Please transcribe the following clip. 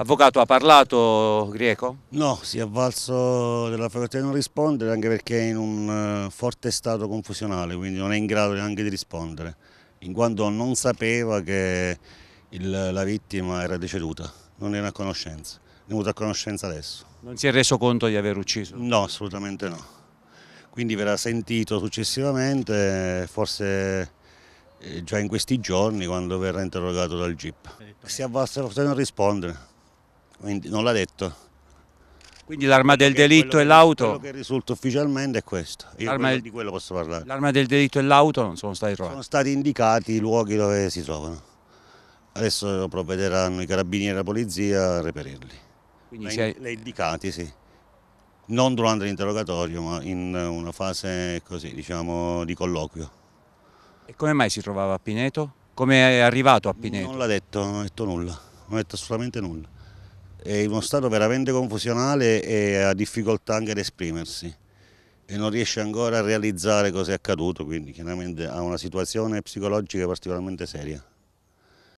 Avvocato, ha parlato greco? No, si è avvalso della facoltà di non rispondere anche perché è in un eh, forte stato confusionale, quindi non è in grado neanche di rispondere, in quanto non sapeva che il, la vittima era deceduta, non era a conoscenza, è venuta a conoscenza adesso. Non si è reso conto di aver ucciso? No, assolutamente no. Quindi verrà sentito successivamente, forse eh, già in questi giorni quando verrà interrogato dal GIP. Si è avvalso della facoltà di non rispondere. Quindi non l'ha detto. Quindi l'arma del delitto e l'auto? Quello che risulta ufficialmente è questo, io quello, di quello posso parlare. L'arma del delitto e l'auto non sono stati trovati? Sono stati indicati i luoghi dove si trovano. Adesso provvederanno i carabinieri e la polizia a reperirli. Quindi le, le indicati, sì. Non durante l'interrogatorio, ma in una fase così, diciamo, di colloquio. E come mai si trovava a Pineto? Come è arrivato a Pineto? Non l'ha detto, non ha detto nulla, non ha detto assolutamente nulla è in uno stato veramente confusionale e ha difficoltà anche ad esprimersi e non riesce ancora a realizzare cosa è accaduto, quindi chiaramente ha una situazione psicologica particolarmente seria.